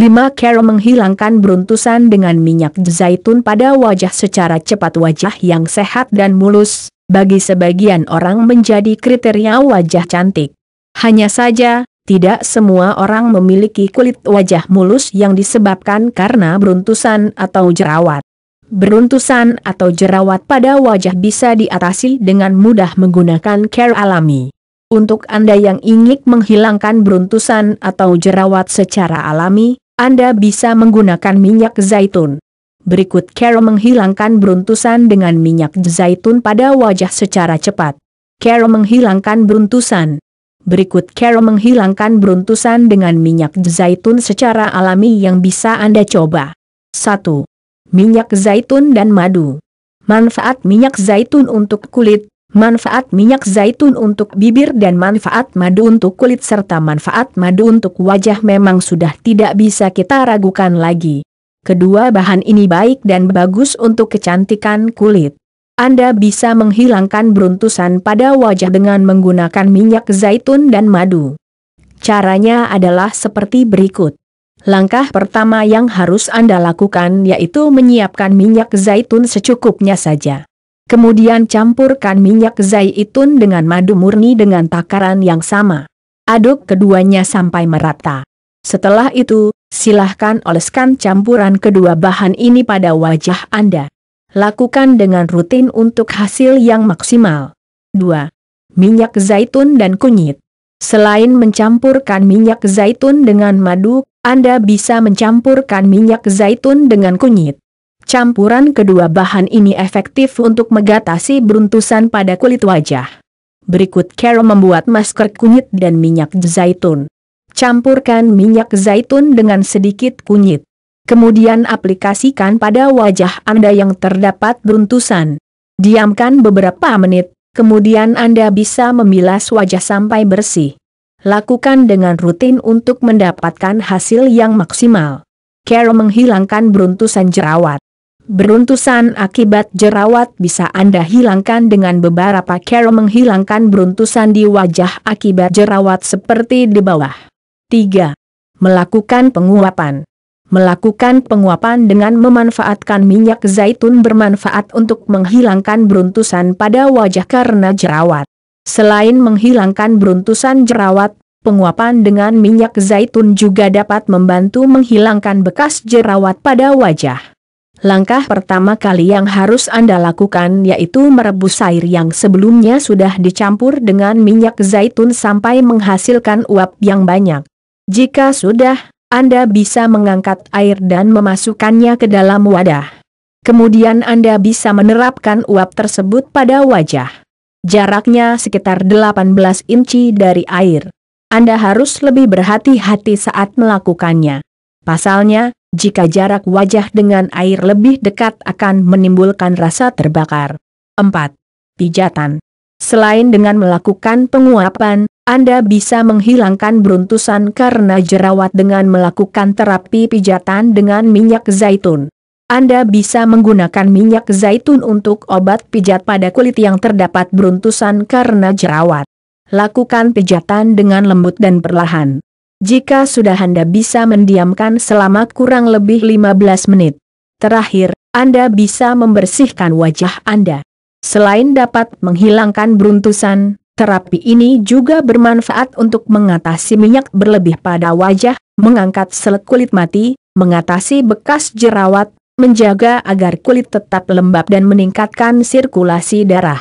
Lima Carol menghilangkan beruntusan dengan minyak zaitun pada wajah secara cepat wajah yang sehat dan mulus, bagi sebagian orang menjadi kriteria wajah cantik. Hanya saja, tidak semua orang memiliki kulit wajah mulus yang disebabkan karena beruntusan atau jerawat. Beruntusan atau jerawat pada wajah bisa diatasi dengan mudah menggunakan care alami. Untuk Anda yang ingin menghilangkan beruntusan atau jerawat secara alami, anda bisa menggunakan minyak zaitun. Berikut Carol menghilangkan beruntusan dengan minyak zaitun pada wajah secara cepat. Carol menghilangkan beruntusan. Berikut Carol menghilangkan beruntusan dengan minyak zaitun secara alami yang bisa Anda coba. 1. Minyak zaitun dan madu. Manfaat minyak zaitun untuk kulit, Manfaat minyak zaitun untuk bibir dan manfaat madu untuk kulit serta manfaat madu untuk wajah memang sudah tidak bisa kita ragukan lagi. Kedua bahan ini baik dan bagus untuk kecantikan kulit. Anda bisa menghilangkan beruntusan pada wajah dengan menggunakan minyak zaitun dan madu. Caranya adalah seperti berikut. Langkah pertama yang harus Anda lakukan yaitu menyiapkan minyak zaitun secukupnya saja. Kemudian campurkan minyak zaitun dengan madu murni dengan takaran yang sama. Aduk keduanya sampai merata. Setelah itu, silahkan oleskan campuran kedua bahan ini pada wajah Anda. Lakukan dengan rutin untuk hasil yang maksimal. 2. Minyak zaitun dan kunyit. Selain mencampurkan minyak zaitun dengan madu, Anda bisa mencampurkan minyak zaitun dengan kunyit. Campuran kedua bahan ini efektif untuk mengatasi beruntusan pada kulit wajah. Berikut cara membuat masker kunyit dan minyak zaitun. Campurkan minyak zaitun dengan sedikit kunyit. Kemudian aplikasikan pada wajah Anda yang terdapat beruntusan. Diamkan beberapa menit, kemudian Anda bisa memilas wajah sampai bersih. Lakukan dengan rutin untuk mendapatkan hasil yang maksimal. Cara menghilangkan beruntusan jerawat. Beruntusan akibat jerawat bisa Anda hilangkan dengan beberapa cara menghilangkan beruntusan di wajah akibat jerawat seperti di bawah. 3. Melakukan penguapan Melakukan penguapan dengan memanfaatkan minyak zaitun bermanfaat untuk menghilangkan beruntusan pada wajah karena jerawat. Selain menghilangkan beruntusan jerawat, penguapan dengan minyak zaitun juga dapat membantu menghilangkan bekas jerawat pada wajah. Langkah pertama kali yang harus Anda lakukan yaitu merebus air yang sebelumnya sudah dicampur dengan minyak zaitun sampai menghasilkan uap yang banyak. Jika sudah, Anda bisa mengangkat air dan memasukkannya ke dalam wadah. Kemudian Anda bisa menerapkan uap tersebut pada wajah. Jaraknya sekitar 18 inci dari air. Anda harus lebih berhati-hati saat melakukannya. Pasalnya, jika jarak wajah dengan air lebih dekat akan menimbulkan rasa terbakar. 4. Pijatan Selain dengan melakukan penguapan, Anda bisa menghilangkan beruntusan karena jerawat dengan melakukan terapi pijatan dengan minyak zaitun. Anda bisa menggunakan minyak zaitun untuk obat pijat pada kulit yang terdapat beruntusan karena jerawat. Lakukan pijatan dengan lembut dan perlahan. Jika sudah Anda bisa mendiamkan selama kurang lebih 15 menit. Terakhir, Anda bisa membersihkan wajah Anda. Selain dapat menghilangkan beruntusan, terapi ini juga bermanfaat untuk mengatasi minyak berlebih pada wajah, mengangkat sel kulit mati, mengatasi bekas jerawat, menjaga agar kulit tetap lembab dan meningkatkan sirkulasi darah.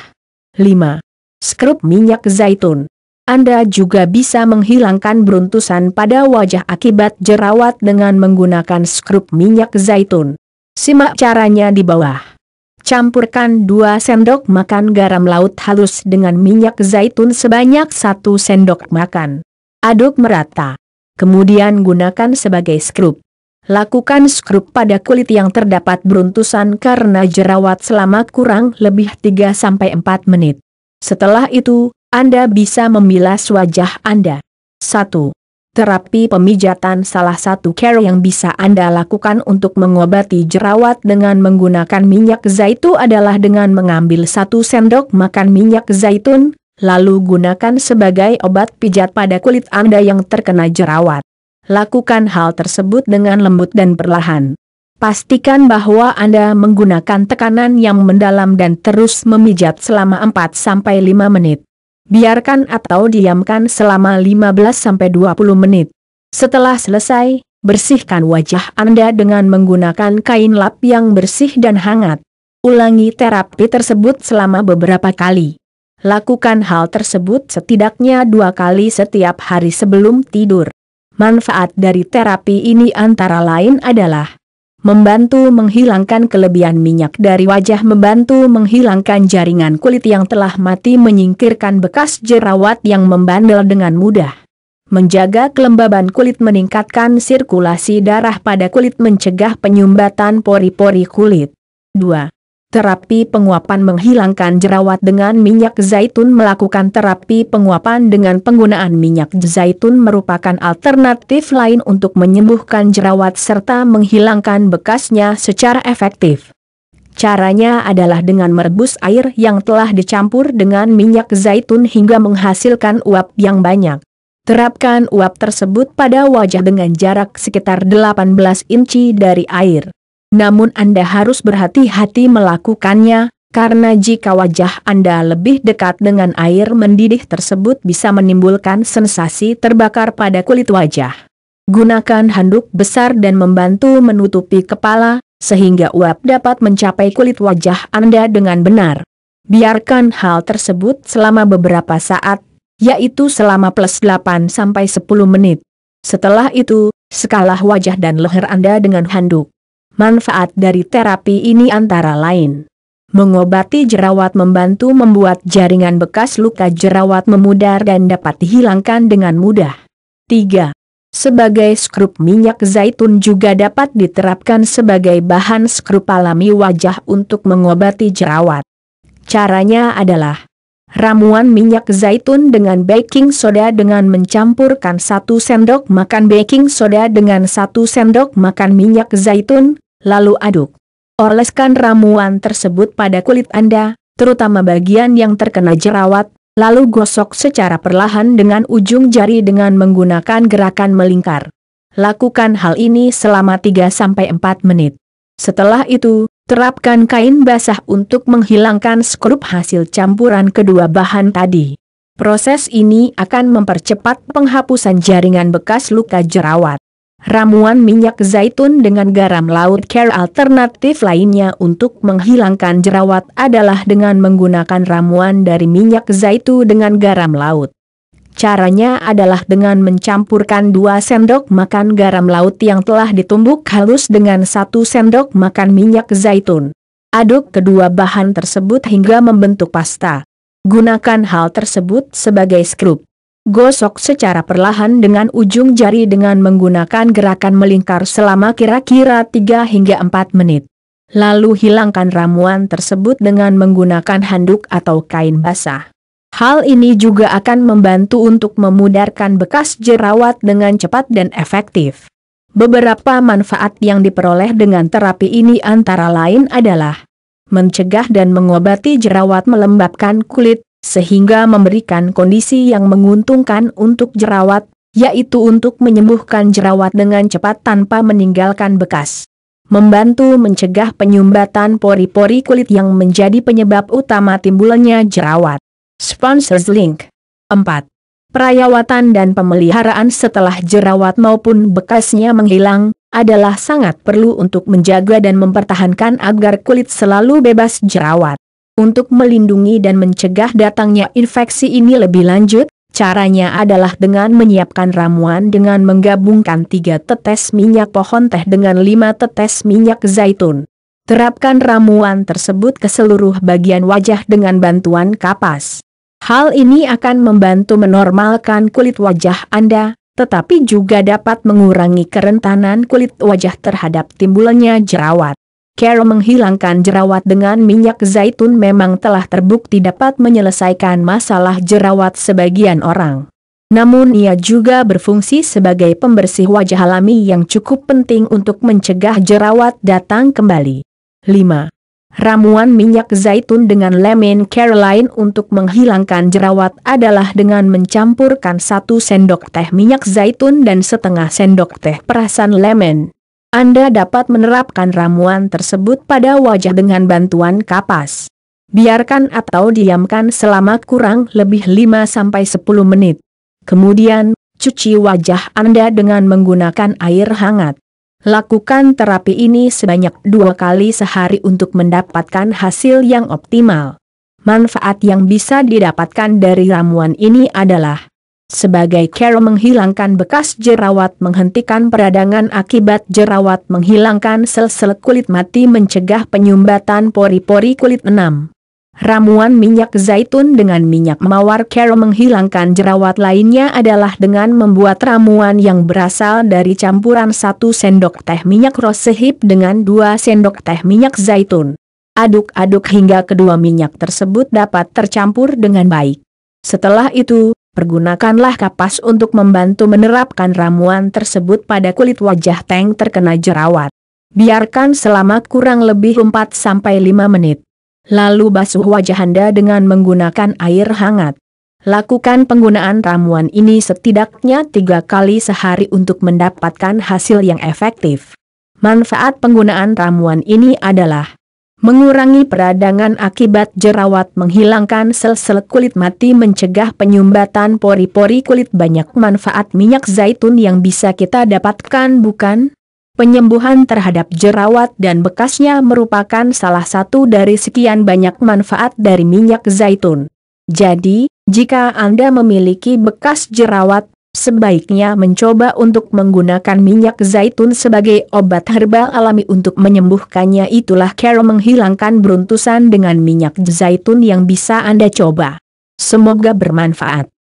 5. Skrup minyak zaitun anda juga bisa menghilangkan beruntusan pada wajah akibat jerawat dengan menggunakan skrup minyak zaitun. Simak caranya di bawah. Campurkan 2 sendok makan garam laut halus dengan minyak zaitun sebanyak 1 sendok makan. Aduk merata. Kemudian gunakan sebagai skrup. Lakukan skrup pada kulit yang terdapat beruntusan karena jerawat selama kurang lebih 3-4 menit. Setelah itu, anda bisa membilas wajah Anda. 1. Terapi pemijatan salah satu care yang bisa Anda lakukan untuk mengobati jerawat dengan menggunakan minyak zaitun adalah dengan mengambil satu sendok makan minyak zaitun, lalu gunakan sebagai obat pijat pada kulit Anda yang terkena jerawat. Lakukan hal tersebut dengan lembut dan perlahan. Pastikan bahwa Anda menggunakan tekanan yang mendalam dan terus memijat selama 4-5 menit biarkan atau diamkan selama 15-20 menit. Setelah selesai, bersihkan wajah Anda dengan menggunakan kain lap yang bersih dan hangat. Ulangi terapi tersebut selama beberapa kali. Lakukan hal tersebut setidaknya dua kali setiap hari sebelum tidur. Manfaat dari terapi ini antara lain adalah membantu menghilangkan kelebihan minyak dari wajah membantu menghilangkan jaringan kulit yang telah mati menyingkirkan bekas jerawat yang membandel dengan mudah. Menjaga kelembaban kulit meningkatkan sirkulasi darah pada kulit mencegah penyumbatan pori-pori kulit. 2. Terapi penguapan menghilangkan jerawat dengan minyak zaitun Melakukan terapi penguapan dengan penggunaan minyak zaitun merupakan alternatif lain untuk menyembuhkan jerawat serta menghilangkan bekasnya secara efektif. Caranya adalah dengan merebus air yang telah dicampur dengan minyak zaitun hingga menghasilkan uap yang banyak. Terapkan uap tersebut pada wajah dengan jarak sekitar 18 inci dari air. Namun Anda harus berhati-hati melakukannya, karena jika wajah Anda lebih dekat dengan air mendidih tersebut bisa menimbulkan sensasi terbakar pada kulit wajah. Gunakan handuk besar dan membantu menutupi kepala, sehingga uap dapat mencapai kulit wajah Anda dengan benar. Biarkan hal tersebut selama beberapa saat, yaitu selama plus 8 sampai 10 menit. Setelah itu, sekalah wajah dan leher Anda dengan handuk. Manfaat dari terapi ini antara lain Mengobati jerawat membantu membuat jaringan bekas luka jerawat memudar dan dapat dihilangkan dengan mudah. 3. Sebagai skrup minyak zaitun juga dapat diterapkan sebagai bahan skrup alami wajah untuk mengobati jerawat. Caranya adalah Ramuan minyak zaitun dengan baking soda dengan mencampurkan satu sendok makan baking soda dengan satu sendok makan minyak zaitun, lalu aduk. Oleskan ramuan tersebut pada kulit Anda, terutama bagian yang terkena jerawat, lalu gosok secara perlahan dengan ujung jari dengan menggunakan gerakan melingkar. Lakukan hal ini selama 3-4 menit. Setelah itu, terapkan kain basah untuk menghilangkan skrup hasil campuran kedua bahan tadi. Proses ini akan mempercepat penghapusan jaringan bekas luka jerawat. Ramuan minyak zaitun dengan garam laut care alternatif lainnya untuk menghilangkan jerawat adalah dengan menggunakan ramuan dari minyak zaitun dengan garam laut. Caranya adalah dengan mencampurkan 2 sendok makan garam laut yang telah ditumbuk halus dengan 1 sendok makan minyak zaitun. Aduk kedua bahan tersebut hingga membentuk pasta. Gunakan hal tersebut sebagai skrup gosok secara perlahan dengan ujung jari dengan menggunakan gerakan melingkar selama kira-kira 3 hingga 4 menit. Lalu hilangkan ramuan tersebut dengan menggunakan handuk atau kain basah. Hal ini juga akan membantu untuk memudarkan bekas jerawat dengan cepat dan efektif. Beberapa manfaat yang diperoleh dengan terapi ini antara lain adalah mencegah dan mengobati jerawat melembabkan kulit, sehingga memberikan kondisi yang menguntungkan untuk jerawat, yaitu untuk menyembuhkan jerawat dengan cepat tanpa meninggalkan bekas. Membantu mencegah penyumbatan pori-pori kulit yang menjadi penyebab utama timbulnya jerawat. Sponsors Link 4. Perawatan dan pemeliharaan setelah jerawat maupun bekasnya menghilang, adalah sangat perlu untuk menjaga dan mempertahankan agar kulit selalu bebas jerawat. Untuk melindungi dan mencegah datangnya infeksi ini lebih lanjut, caranya adalah dengan menyiapkan ramuan dengan menggabungkan 3 tetes minyak pohon teh dengan 5 tetes minyak zaitun. Terapkan ramuan tersebut ke seluruh bagian wajah dengan bantuan kapas. Hal ini akan membantu menormalkan kulit wajah Anda, tetapi juga dapat mengurangi kerentanan kulit wajah terhadap timbulnya jerawat. Cara menghilangkan jerawat dengan minyak zaitun memang telah terbukti dapat menyelesaikan masalah jerawat sebagian orang. Namun ia juga berfungsi sebagai pembersih wajah alami yang cukup penting untuk mencegah jerawat datang kembali. 5. Ramuan minyak zaitun dengan lemon Caroline untuk menghilangkan jerawat adalah dengan mencampurkan satu sendok teh minyak zaitun dan setengah sendok teh perasan lemon. Anda dapat menerapkan ramuan tersebut pada wajah dengan bantuan kapas. Biarkan atau diamkan selama kurang lebih 5-10 menit. Kemudian, cuci wajah Anda dengan menggunakan air hangat. Lakukan terapi ini sebanyak dua kali sehari untuk mendapatkan hasil yang optimal. Manfaat yang bisa didapatkan dari ramuan ini adalah sebagai cara menghilangkan bekas jerawat menghentikan peradangan akibat jerawat menghilangkan sel-sel kulit mati mencegah penyumbatan pori-pori kulit 6. Ramuan minyak zaitun dengan minyak mawar care menghilangkan jerawat lainnya adalah dengan membuat ramuan yang berasal dari campuran 1 sendok teh minyak rosehip dengan 2 sendok teh minyak zaitun. Aduk-aduk hingga kedua minyak tersebut dapat tercampur dengan baik. Setelah itu, pergunakanlah kapas untuk membantu menerapkan ramuan tersebut pada kulit wajah Teng terkena jerawat. Biarkan selama kurang lebih 4-5 menit. Lalu basuh wajah Anda dengan menggunakan air hangat. Lakukan penggunaan ramuan ini setidaknya tiga kali sehari untuk mendapatkan hasil yang efektif. Manfaat penggunaan ramuan ini adalah mengurangi peradangan akibat jerawat menghilangkan sel-sel kulit mati mencegah penyumbatan pori-pori kulit banyak manfaat minyak zaitun yang bisa kita dapatkan bukan? Penyembuhan terhadap jerawat dan bekasnya merupakan salah satu dari sekian banyak manfaat dari minyak zaitun. Jadi, jika Anda memiliki bekas jerawat, sebaiknya mencoba untuk menggunakan minyak zaitun sebagai obat herbal alami untuk menyembuhkannya itulah cara menghilangkan beruntusan dengan minyak zaitun yang bisa Anda coba. Semoga bermanfaat.